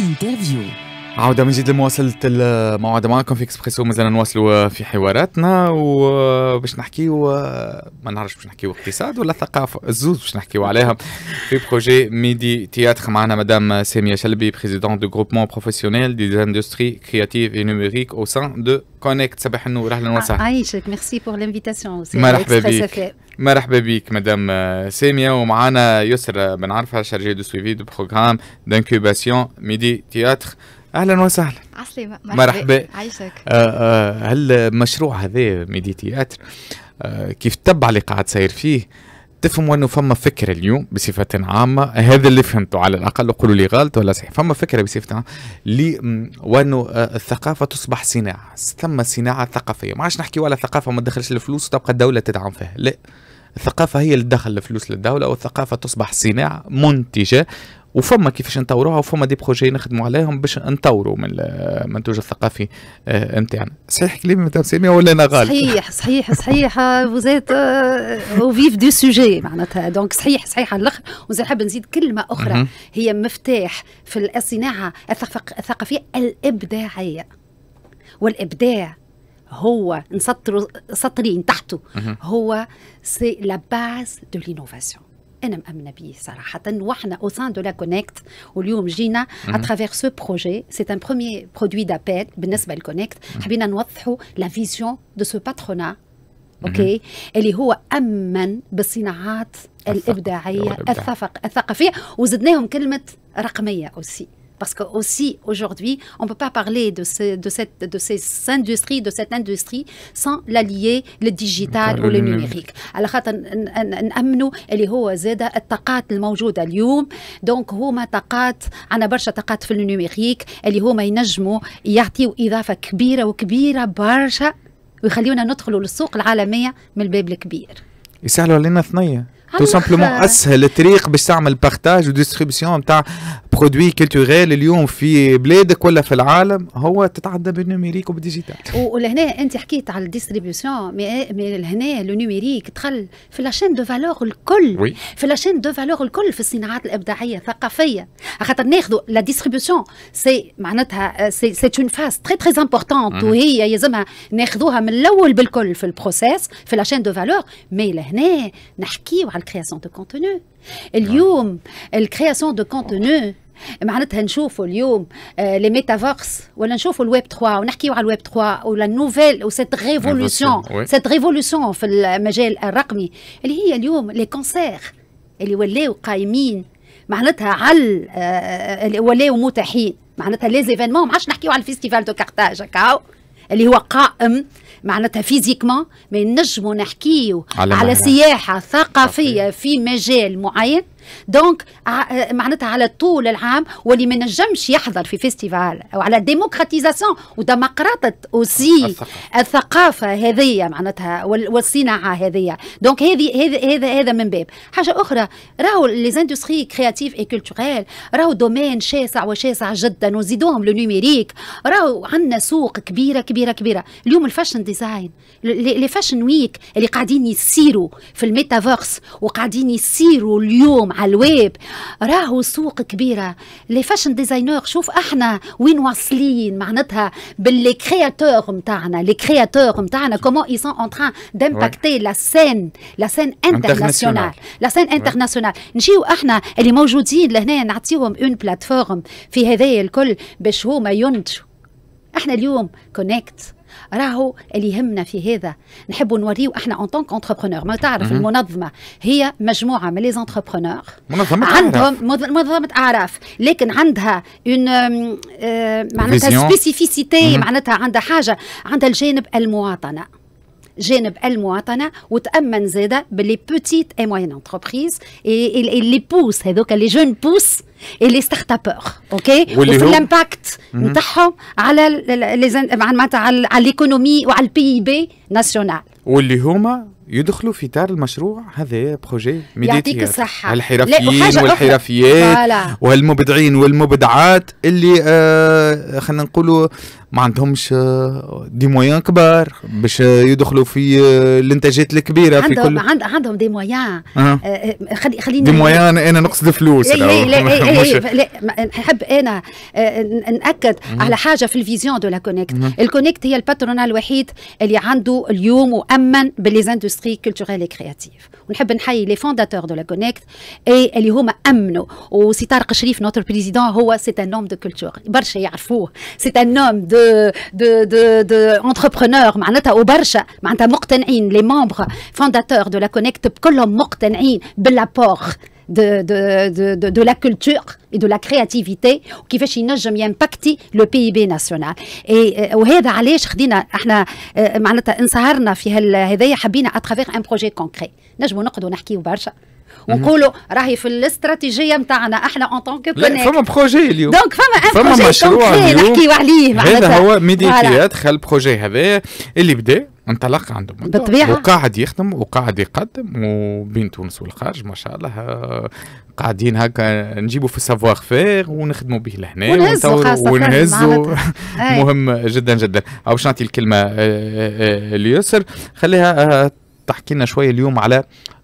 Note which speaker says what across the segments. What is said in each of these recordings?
Speaker 1: Interview. عودة من جديد لمواصلة الموعد معكم في اكسبريسو مازال نواصلوا في حواراتنا وباش نحكيو ما نعرفش باش نحكيو اقتصاد ولا ثقافة الزوز باش نحكيو عليها في بروجي ميدي تياتر معنا مدام سامية شلبي بريزيدون دو جروبمون بروفيسيونيل دي اندستري كرياتيف اي نوميريك او سان دو كونيكت صباح النور اهلا وسهلا آه،
Speaker 2: عايشك ميرسي بور لانفيتاسيون مرحبا بك
Speaker 1: مرحبا بك مدام سامية ومعنا يسر بنعرفها شارجي دو سويفي دو بروغرام دانكوباسيون ميدي تياتر اهلا وسهلا عسلي مرحبا مرحبا عايشك هالمشروع آه، آه، هذا ميدي تياتر آه، كيف تبع اللي قاعد ساير فيه تفهموا انه فما فكره اليوم بصفه عامه هذا اللي فهمته على الاقل قولوا لي غلط ولا صحيح فما فكره بصفه عامه لي وانه الثقافه تصبح صناعه ثم صناعه ثقافيه ما عادش نحكي على ثقافه ما تدخلش الفلوس وتبقى الدوله تدعم فيها لا الثقافة هي اللي تدخل الفلوس للدولة والثقافة تصبح صناعة منتجة وفما كيفاش نطوروها وفما دي بروجي نخدموا عليهم باش نطوروا من المنتوج الثقافي نتاعنا آه، صحيح كلامي مدام سامية ولا انا غالب
Speaker 2: صحيح صحيح صحيح وزيت او فيف دو سوجي معناتها دونك صحيح صحيح على الاخر وزيد نحب نزيد كلمه اخرى هي مفتاح في الصناعه الثقافيه الابداعيه والابداع هو نسطر سطرين تحته هو سي لا باز دو لينوفاسيون انا مامنه به صراحه وحنا او سان دو لا كونيكت واليوم جينا اترافير سو بروجي سي ان بروميي برودوي دابيل بالنسبه للكونيكت حبينا نوضحوا لا فيزيون دو سو باترونا اوكي اللي هو امن بالصناعات الابداعيه الثقافيه وزدناهم كلمه رقميه اوسي Parce que aussi aujourd'hui, on peut pas parler de, ce, de, cette, de ces industries, de cette industrie, sans l'allier le digital ou نيميريك على خاطر نامنوا اللي هو زاد الطاقات الموجوده اليوم دونك هما طاقات عندنا برشا طاقات في النيميريك اللي هما ينجموا يعطيوا اضافه كبيره وكبيره برشا ويخليونا ندخلوا للسوق العالميه من الباب الكبير
Speaker 1: يسهلوا علينا ثنيه تو سامبلومون اسهل طريق باش تعمل بارتاج وديستريبسيون نتاع برودوي كولتوريل اليوم في بلادك ولا في العالم هو تتعدى بالنوميريك وبالديجيتال
Speaker 3: ولهنا
Speaker 2: انت حكيت على الديستريبيسيون مي مي لهنا لو نوميريك دخل في لاشين دو فالور الكل في في لاشين دو فالور الكل في الصناعات الابداعيه الثقافيه خاطر ناخذوا لا ديستريبيسيون سي معناتها سي اون فاز تري تري امبورطونت وهي يلزمها ناخذوها من الاول بالكل في البروسيس في لاشين دو فالور مي لهنا نحكيو على الكرياسيون دو كونتوني اليوم الكرياسيون دو كونتوني معناتها نشوفوا اليوم لي ميتافيرس ولا نشوفوا الويب 3 ونحكيوا على الويب 3 ولا نوفيل او سيت ريفولوسيون سيت ريفولوسيون في المجال الرقمي اللي هي اليوم لي كونسير اللي ولاو قايمين معناتها على اللي ولاو متاحين معناتها لي زيفينمون ما عادش نحكيوا على الفيستيفال دو كارتاج هكاو اللي هو قائم معناتها فيزيكما ما نجمو نحكيو على, على سياحه ثقافيه في مجال معين دونك آه، معناتها على طول العام واللي ما نجمش يحضر في فيستيفال او على ديموكراتيزاسيون وديمقراطة اوسي الثقافه هذه معناتها والصناعه هذه دونك هذه هذا هذا من باب حاجه اخرى راهو لي زاندستري كرياتيف اي كولتوريل راهو دومين شاسع وشاسع جدا وزيدوهم لو نيميريك راهو عندنا سوق كبيره كبيره كبيره اليوم الفاشن ديزاين لي فاشن ويك اللي قاعدين يسيروا في الميتافيرس وقاعدين يسيروا اليوم اليوم على الويب راهو سوق كبيره لي فاشن ديزاينر شوف احنا وين واصلين معناتها باللي كرياتور نتاعنا لي كرياتور نتاعنا كومون اي سون ان تران دامباكتي لا سين لا سين انترناسيونال لا سين انترناسيونال نجيو احنا اللي موجودين لهنا نعطيهم اون بلاتفورم في هذايا الكل باش هما ينتجوا احنا اليوم كونكت راهو اللي يهمنا في هذا نحبوا نوريو احنا اون طونك انتربرونور ما تعرف المنظمه هي مجموعه من لي انتربرونور منظمه عندهم منظمه اعراف لكن عندها اون آه، معناتها سبيسيفيسيتي معناتها عندها حاجه عندها الجانب المواطنه جانب المواطنه وتامن زاده باللي بوتيت اي موين انتربريز اي لي بوس هذوك لي جون بوس اللي ستارت اب اوكي وفي الامباكت نتاعهم على معناتها على ليكونومي وعلى البي بي ناسيونال
Speaker 1: واللي هما يدخلوا في تار المشروع هذا بروجي يعطيك الصحه الحرفيين والحرفيات والمبدعين والمبدعات اللي آه خلينا نقولوا ما عندهمش دي آه، مويان كبار باش يدخلوا في آه، الانتاجات الكبيره عندهم في كل
Speaker 2: عندهم عندهم دي مويان آه. آه، خليني دي مويان انا
Speaker 1: نقصد فلوس لا لا اي
Speaker 2: نحب euh, انا آه، ناكد مم. على حاجه في الفيزيون دو لا كونيكت الكونيكت هي الباترونال الوحيد اللي عنده اليوم وامن بالليزاندستري كولتوريل كرياتيف ونحب نحيي لي فونداتور دو لا كونيكت اللي هما امنوا وسي طارق شريف نوتر بريزيدون هو سي ان نوم دو كولتور برشا يعرفوه سي ان نوم دو دو دو دو انتربرونور معناتها وبرشا معناتها مقتنعين لي ممبر فونداتور دو لا كونيكت كلهم مقتنعين بالابور de, de, de, de, la culture et de la créativité وكيفاش ينجم يمباكتي لو بي بي ناسيونال وهذا علاش خدينا احنا معناتها انصهرنا في هذايا حبينا اترافيغ ان بروجي كونكري نجموا نقعدوا نحكيوا برشا ونقولوا راهي في الاستراتيجيه نتاعنا احنا اون طونك كونيكت فما بروجي اليوم دونك فما فما مشروع نحكيو عليه هذا هو في
Speaker 1: دخل البروجي هذا اللي بدا انطلق عندهم بالطبيعه وقاعد يخدم وقاعد يقدم وبين تونس والخارج ما شاء الله آه، قاعدين هكا نجيبوا في السافوار فير ونخدموا به لهنا ونهزوا ونهزوا مهم جدا جدا او باش نعطي الكلمه آه، آه، ليسر خليها تحكي لنا شويه اليوم على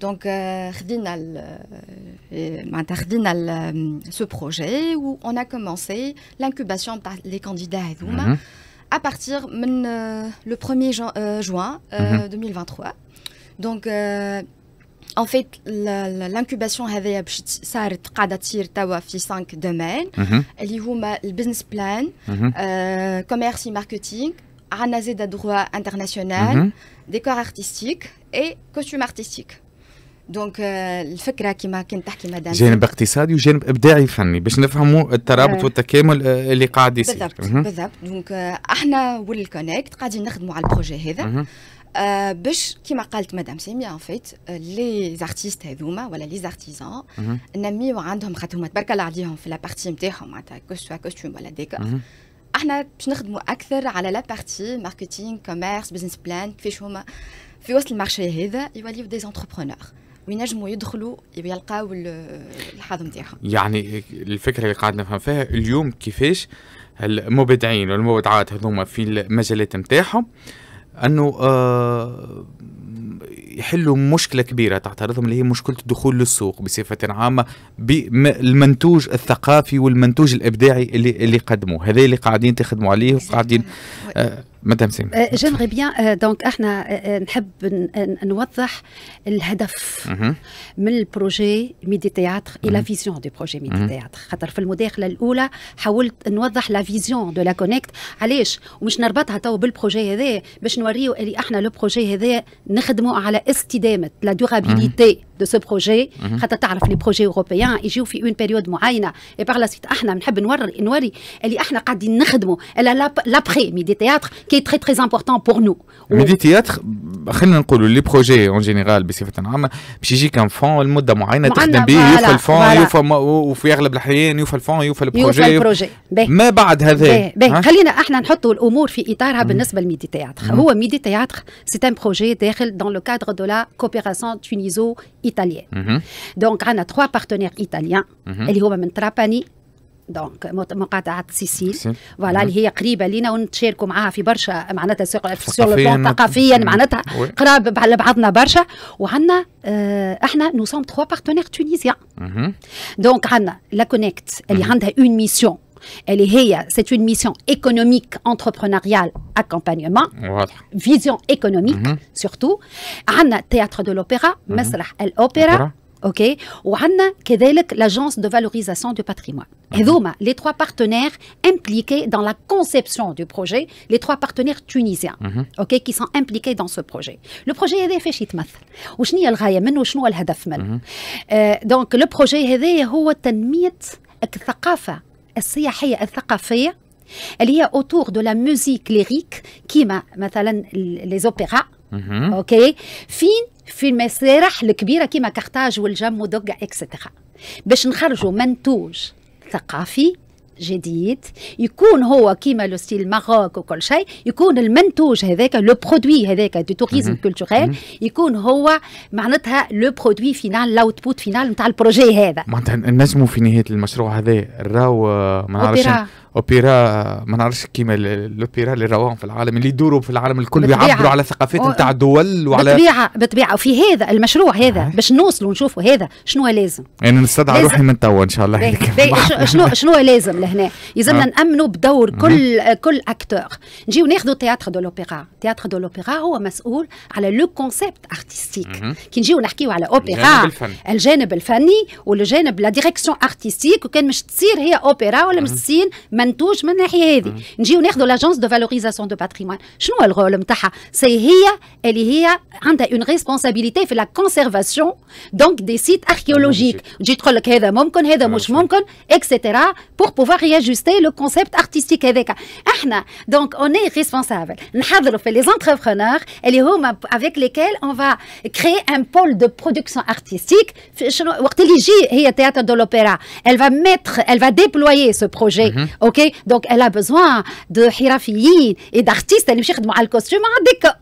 Speaker 3: Donc, euh, euh, euh, ben, ce projet où on a commencé l'incubation les candidats à mhm. partir du 1er juin 2023. Mhm. Donc, en fait, l'incubation a قاعدة تسير توا fi 5 domaines mhm. business plan, البزنس commerce marketing, marketing, marketing, droit international, décor artistique et costume artistique. دونك آه، الفكره كما كنت تحكي مدام جانب
Speaker 1: اقتصادي وجانب ابداعي فني باش نفهموا الترابط آه. والتكامل آه، اللي قاعد يصير بالضبط
Speaker 3: بالضبط دونك احنا والكونكت قاعدين نخدموا على البروجي هذا آه باش كما قالت مدام سيميا ان فيت لي زارتيست هذوما ولا لي زارتيزان نميو عندهم خاطر هما تبارك الله عليهم في لابارتي نتاعهم معناتها كوسوا كوستيم ولا ديكور احنا باش نخدموا اكثر على لابارتي ماركتينغ كوميرس بزنس بلان كيفاش هما في وسط المارشي هذا يوليو دي زونتربرونور وينجموا يدخلوا يلقاو الحظم تاعهم
Speaker 1: يعني الفكره اللي قاعد نفهم فيها اليوم كيفاش المبدعين والمبدعات هذوما في المجالات نتاعهم انه آه، يحلوا مشكله كبيره تعترضهم اللي هي مشكله الدخول للسوق بصفه عامه بالمنتوج الثقافي والمنتوج الابداعي اللي اللي قدموه هذا اللي قاعدين تخدموا عليه وقاعدين آه مدام سيما
Speaker 2: أه، جيمري بيان أه، دونك احنا أه، نحب نوضح الهدف من البروجي ميدي تياتر اي لا فيزيون دو بروجي ميدي تياتر خاطر في المداخله الاولى حاولت نوضح لا فيزيون دو لا كونيكت علاش ومش نربطها تو بالبروجي هذا باش نوريو اللي احنا لو بروجي هذا نخدموا على استدامه لا دورابيليتي De ce projet, les mhm. projets européens, et j'ai une période mohaïna. Et par la suite, elle a l'après, midi théâtre, qui est très très important pour nous.
Speaker 1: théâtre خلينا نقولوا لي بروجي اون جينيرال بصفه عامه باش يجيك ان فون لمده معينه تخدم به يوفى الفون يوفى وفي اغلب الاحيان يوفى الفون يوفى البروجي يوفى البروجي ما بعد هذا خلينا
Speaker 2: احنا نحطوا الامور في اطارها بالنسبه لميدي تياتر هو ميدي تياتر سي ان بروجي داخل دون لو كادر دو لا كوبيراسيون تونيزو ايطاليان دونك عندنا تخوا بارتنير ايطاليان اللي هما من تراباني دونك مقاطعه السيسيل فوالا اللي هي قريبه لينا ونتشاركوا معاها في برشا معناتها سور ثقافيا معناتها قراب على بعضنا برشا وعندنا احنا نو سوم تخوا بارتنير تونيزيان دونك عندنا لا كونيكت اللي عندها اون ميسيون اللي هي c'est une mission économique entrepreneuriale accompagnement voilà. vision économique mm -hmm. surtout Anna, théâtre de l'opéra mm -hmm. مسرح الاوبرا Ok, one qui est l'agence de valorisation du patrimoine. Ah. Et les trois partenaires impliqués dans la conception du projet, les trois partenaires tunisiens, mhm. ok, qui sont impliqués dans ce projet. Le projet est définitivement. Mhm. Euh, donc le projet est déjà au niveau de la culture, c'est-à-dire la culture, il y a autour de la musique lyrique, qui par exemple, les opéras, mhm. ok, fin في المسارح الكبيره كيما كارتاج والجم ودوكا اكسترا باش نخرجوا منتوج ثقافي جديد يكون هو كيما لو ستيل ماروك وكل شيء يكون المنتوج هذاك لو برودوي هذاك دو توريزم كولتوريل يكون هو معناتها لو برودوي فينال لاوتبوت فينال نتاع البروجي هذا
Speaker 1: معناتها نجموا في نهايه المشروع هذا راهو ما نعرفش اوبرا ما نعرفش كيما الاوبيرا اللي رواهم في العالم اللي يدوروا في العالم الكل ويعبروا على ثقافات نتاع الدول وعلى بطبيعه
Speaker 2: بطبيعه وفي هذا المشروع هذا باش نوصلوا نشوفوا هذا شنو لازم
Speaker 1: انا يعني نستدعى روحي من توا ان شاء الله
Speaker 2: شنو شنو لازم لهنا يلزمنا أه. نامنوا بدور كل كل اكتور نجيو ناخذوا تياتر دو لوبيرا تياتر دو لوبيرا هو مسؤول على لو كونسيبت ارتستيك كي نجيو نحكيو على اوبيرا الجانب الفني والجانب لا ديريكسيون ارتستيك وكان مش تصير هي اوبيرا ولا مش تصير touche, mais n'a rien dit. pas. de l'agence de valorisation de patrimoine. le rôle m'etait? C'est elle hier a une responsabilité pour la conservation donc des sites archéologiques. Du tro le qu'edam m'omkon, edam moshmokon, etc. Pour pouvoir réajuster le concept artistique avec. donc on est responsable. Nous avons fait les entrepreneurs, avec lesquels on va créer un pôle de production artistique. Où est de l'opéra? Elle va mettre, elle va déployer ce projet. Mm-hmm. Donc elle a besoin de hérafilles et d'artistes à l'imcher le costume à décor.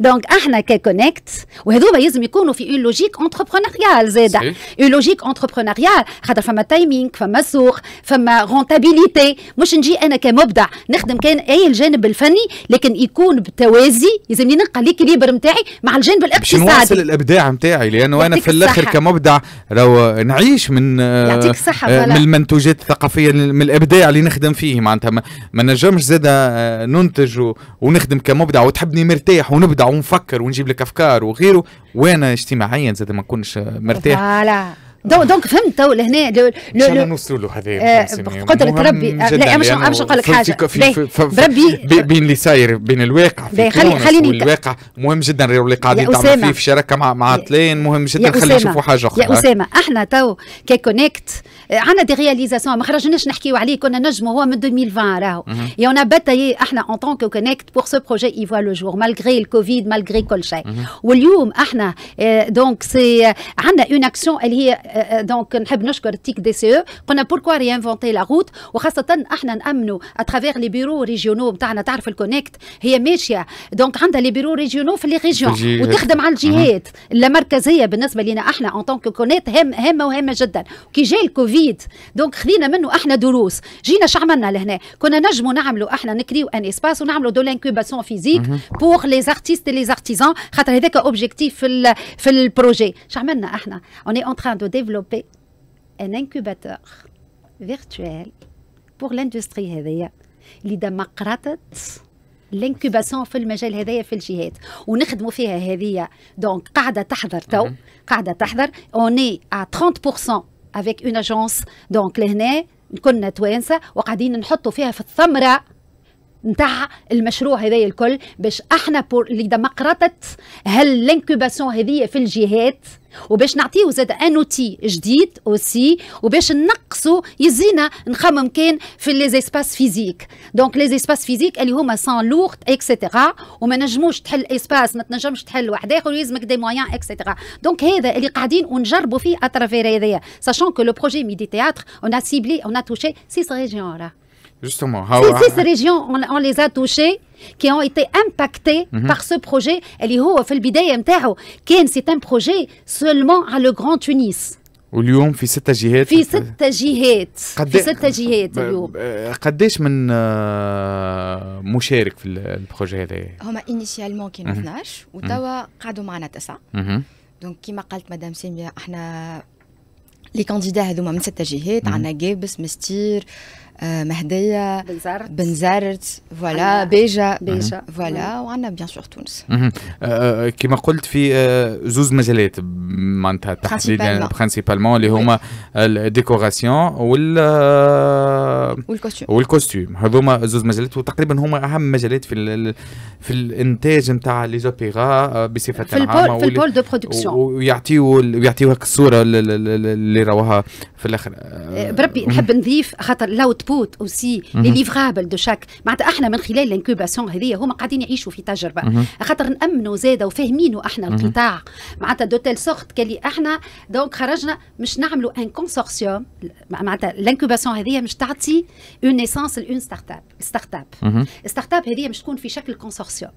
Speaker 2: دونك احنا ككونكت وهذوما لازم يكونوا في اون لوجيك انتربرونيال زاده اون لوجيك انتربرونيال خاطر فما تايمينغ فما سوق فما رونتابيليتي مش نجي انا كمبدع نخدم كان اي الجانب الفني لكن يكون بالتوازي لازم نلقى ليكليبر نتاعي مع الجانب الاقتصادي نواصل
Speaker 1: الابداع نتاعي لانه انا في الاخر كمبدع لو نعيش من يعطيك الصحه آه من المنتوجات الثقافيه من الابداع اللي نخدم فيه معناتها ما, نجمش زاده ننتج ونخدم كمبدع وتحبني مرتاح ونبدأ نبدا ونفكر ونجيب لك افكار وغيره وانا اجتماعيا زاد ما نكونش مرتاح
Speaker 2: فوالا دونك فهمت تو لهنا شنو
Speaker 1: نوصلوا له هذا آه، قدرة ربي آه، لا مش مش نقول لك حاجة بربي بين اللي صاير بين الواقع في خلي خليني الواقع مهم جدا اللي قاعدين تعمل فيه في شراكة مع مع طلين مهم جدا خلينا نشوفوا حاجة أخرى يا أسامة
Speaker 2: احنا تو كيكونكت عندنا دي رياليزاسيون ما خرجناش نحكيو عليه كنا نجمو هو من 2020 راهو يا انا باتايي احنا اون كو كونيكت بور سو بروجي ايفوا لو جور مالغري الكوفيد مالغري كل شيء واليوم احنا دونك سي عندنا اون اكسيون اللي هي دونك نحب نشكر تيك دي سي او قلنا بوركوا ريانفونتي لا روت وخاصه احنا نامنوا اترافيغ لي بيرو ريجيونو بتاعنا تعرف الكونيكت هي ماشيه دونك عندها لي بيرو ريجيونو في لي ريجيون وتخدم على الجهات المركزيه بالنسبه لنا احنا اون طونك كونيت هامه هامه وهامه جدا كي جا الكوفيد جديد دونك خذينا منه احنا دروس جينا شعملنا عملنا لهنا كنا نجموا نعملوا احنا نكريو ان اسباس ونعملوا دو لانكوباسيون فيزيك بور لي زارتيست لي زارتيزان خاطر هذاك اوبجيكتيف في في البروجي شعملنا عملنا احنا اوني اون تران دو ديفلوبي ان انكوباتور فيرتوال بور لاندستري هذيا اللي دمقرطت لانكوباسيون في المجال هذايا في الجهات ونخدموا فيها هذه دونك قاعده تحضر تو قاعده تحضر اوني ا 30% افيك اون اجونس دونك لهنا كنا توانسه وقاعدين نحطوا فيها في الثمره نتاع المشروع هذايا الكل باش احنا بور اللي دمقرطت هالانكوباسيون هذيا في الجهات وباش نعطيه زاد ان اوتي جديد اوسي وباش نقصوا يزينا نخمم كان في لي زيسباس فيزيك دونك لي زيسباس فيزيك اللي هما سان لوغت اكسيتيرا وما نجموش تحل اسباس ما تنجمش تحل واحد اخر يلزمك دي مويان اكسيتيرا دونك هذا اللي قاعدين ونجربوا فيه اترافير هذايا ساشون كو لو بروجي ميدي تياتر اون سيبلي اون توشي سيس ريجيون راه
Speaker 1: Justement, how... ces, ces
Speaker 2: régions, on, on, les a touchées qui ont été impactées mm -hmm. par ce projet. اللي هو في البداية نتاعو كان c'est un projet seulement à le Grand Tunis.
Speaker 1: واليوم في ستة جهات في
Speaker 2: ستة
Speaker 3: جهات قد... في ستة جهات اليوم
Speaker 1: قداش من مشارك في البروجي هذا؟
Speaker 3: هما انيشيالمون كانوا 12 وتوا قعدوا معنا تسعة دونك كيما قالت مدام سيميا احنا لي كانديدا هذوما من ستة جهات عندنا جابس مستير آه آه، مهديه بنزرت بنزرت فوالا بيجا بيجا فوالا وعندنا بيان سور تونس
Speaker 1: آه، آه، كما قلت في زوز مجالات معناتها تحديدا برانسيبالمون اللي هما الديكوراسيون وال والكوستيم والكوستيم هذوما زوز مجالات وتقريبا هما اهم مجالات في في الانتاج نتاع لي زوبيرا بصفه في عامه في البول دو برودكسيون ويعطيو ويعطيو هكا الصوره اللي رواها في الاخر إيه،
Speaker 2: بربي نحب نضيف خاطر لو الاوتبوت اوسي لي ليفرابل دو شاك معناتها احنا من خلال الانكوباسيون هذه هما قاعدين يعيشوا في تجربه mhm. خاطر نامنوا زاده وفاهمينوا احنا mhm. القطاع معناتها دو تيل سورت كلي احنا دونك خرجنا مش نعملوا ان كونسورسيوم معناتها الانكوباسيون هذه مش تعطي اون نيسونس لون ستارت اب ستارت اب ستارت اب هذه مش تكون في شكل كونسورسيوم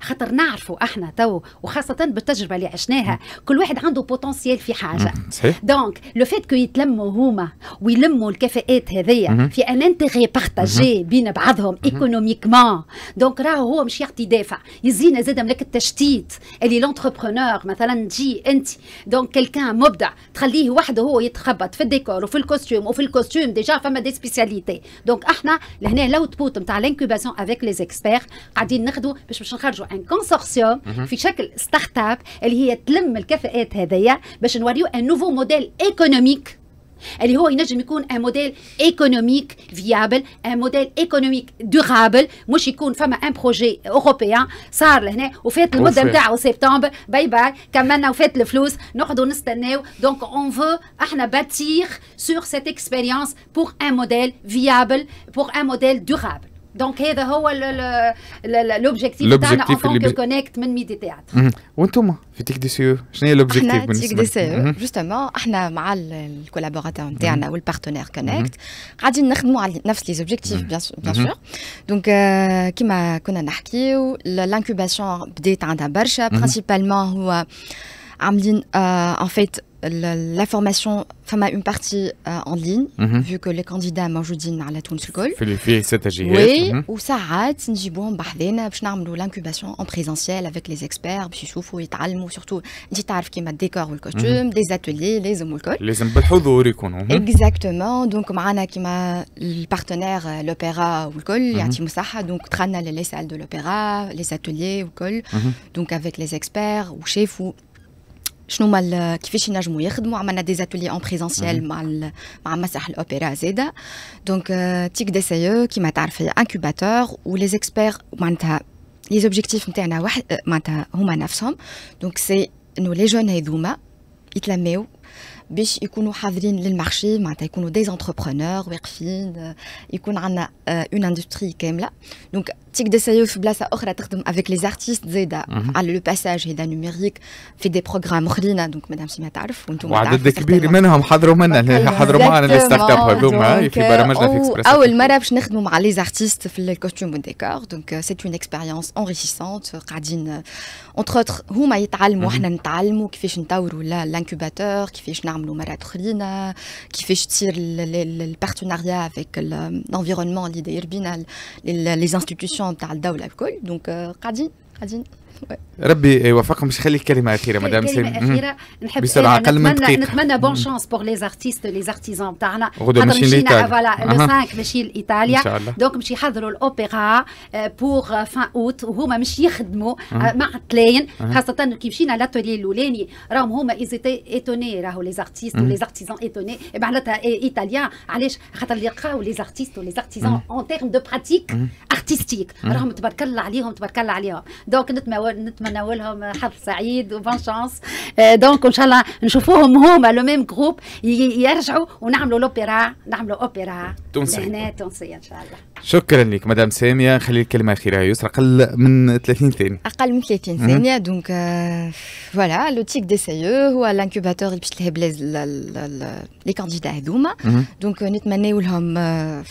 Speaker 2: خاطر نعرفوا احنا تو وخاصه بالتجربه اللي عشناها كل واحد عنده بوتنسيال في حاجه صحيح دونك لو فات كو يتلموا هما ويلموا الكفاءات هذيا في ان انتيغي بارتاجي بين بعضهم ايكونوميكمون دونك راهو هو مش يعطي دافع يزينا زاد ملك التشتيت اللي لونتربرونور مثلا تجي انت دونك كيلكان مبدع تخليه وحده هو يتخبط في الديكور وفي الكوستيوم وفي الكوستيوم ديجا فما دي سبيسياليتي دونك احنا لهنا تبوت نتاع لانكوباسيون افيك لي زيكسبير قاعدين نخدموا باش باش نخرجوا ان كونسورسيوم في شكل ستارت اب اللي هي تلم الكفاءات هذيا باش نوريو ان نوفو موديل ايكونوميك اللي هو ينجم يكون ان موديل ايكونوميك فيابل ان موديل ايكونوميك دورابل مش يكون فما ان بروجي اوروبيان صار لهنا وفات المده نتاعو سبتمبر باي باي كملنا وفات الفلوس نقعدوا نستناو دونك اون فو احنا باتير سور سيت اكسبيريونس بور ان موديل فيابل بور ان موديل دورابل donc eh,
Speaker 3: l'objectif en connect
Speaker 1: l'objectif
Speaker 3: justement nous avec collaborer on ou le partenaire connect Je mhm. les objectifs mhm. bien sûr mhm. donc euh, qui m'a l'incubation de principalement où euh, euh, en fait la, formation, enfin, une partie euh, en ligne, mhm. vu que les candidats m'ajoutent à la tourne Fait les
Speaker 1: filles, c'est Oui, mhm.
Speaker 3: ou ça rate, on dit bon, bah, l'incubation en présentiel avec les experts, puis ou ils ou surtout, dit arrive qui m'a décor ou le costume, les mhm. des ateliers, les hommes ou Les hommes Exactement, donc, on a qui le partenaire, euh, l'opéra ou le col, y a un donc, on a les salles de l'opéra, les ateliers ou le donc, avec les experts ou chefs ou. شنو ما كيفاش ينجموا يخدموا عملنا دي زاتولي اون بريزونسيال مع ال... مع مسرح الاوبرا زيدا دونك euh, تيك دي سي او كيما تعرفي انكوباتور ولي زيكسبير معناتها لي زوبجيكتيف نتاعنا واحد آه، معناتها هما نفسهم دونك سي انه لي جون هذوما يتلماو باش يكونوا حاضرين للمارشي معناتها يكونوا دي زونتربرونور واقفين آه، يكون عندنا اون آه، اندستري كامله دونك des Sayouf, Blasa avec les artistes mhm. le passage la numérique, fait des programmes donc Madame euh, les décor, donc euh, c'est une expérience enrichissante, Radine, euh, entre autres, mhm. l'incubateur, qui fait le partenariat avec l'environnement, l'idée urbinale, les institutions on est donc radin, euh,
Speaker 1: ربي يوفقهم باش يخليك كلمه اخيره مدام سيم كلمه اخيره نحب بسرعه اقل إيه، من دقيقه نتمنى بون شانس
Speaker 2: بور لي زارتيست لي زارتيزون تاعنا غدوه ماشي لايطاليا فوالا لو 5 ماشي لايطاليا دونك باش يحضروا الاوبرا بور فان اوت وهما مش يخدموا آه، مع التلاين خاصه كي مشينا لاتولي الاولاني راهم هما ايزيتي ايتوني راهو لي زارتيست ولي زارتيزون ايتوني معناتها ايطاليا علاش خاطر لقاو لي زارتيست ولي زارتيزون اون تيرم دو براتيك ارتستيك راهم تبارك الله عليهم تبارك الله عليهم دونك نتمنى نتمنى لهم حظ سعيد وبون شانس آه، دونك ان شاء الله نشوفوهم هما لو ميم جروب يرجعوا ونعملوا لوبيرا
Speaker 3: نعملوا اوبيرا تونسي هنا تونسي ان شاء الله
Speaker 1: شكرا لك مدام ساميه خلي الكلمه الاخيره يسرى اقل من 30 ثانيه
Speaker 3: اقل من 30 ثانيه دونك فوالا لو تيك دي سي هو الانكوباتور اللي باش تلهب لي كانديدا هذوما دونك نتمنوا لهم آه،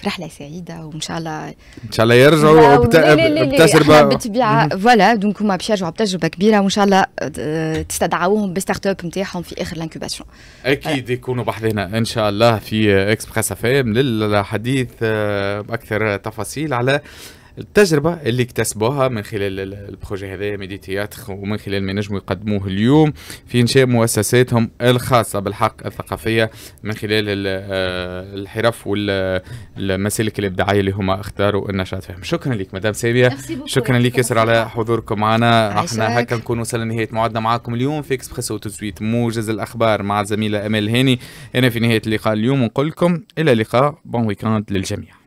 Speaker 3: في رحله سعيده وان شاء الله ان شاء الله يرجعوا بتجربه بالطبيعه فوالا دونك هما باش يرجعوا بتجربه كبيره وان شاء الله آه، تستدعوهم بالستارت اب نتاعهم في اخر الانكوباسيون
Speaker 1: اكيد آه. يكونوا بحذنا ان شاء الله في اكسبريس اف ام للحديث آه، اكثر تفاصيل على التجربه اللي اكتسبوها من خلال البروجي هذا ميديتيات ومن خلال ما نجموا يقدموه اليوم في انشاء مؤسساتهم الخاصه بالحق الثقافيه من خلال آه، الحرف والمسالك الابداعيه اللي هما اختاروا النشاط فيهم شكرا لك مدام سابيه شكرا لك ياسر على حضوركم معنا احنا هكا نكون وصلنا لنهايه موعدنا معاكم اليوم في اكسبريسو تسويت موجز الاخبار مع الزميله امال هاني انا في نهايه اللقاء اليوم نقول لكم الى اللقاء بون ويكاند للجميع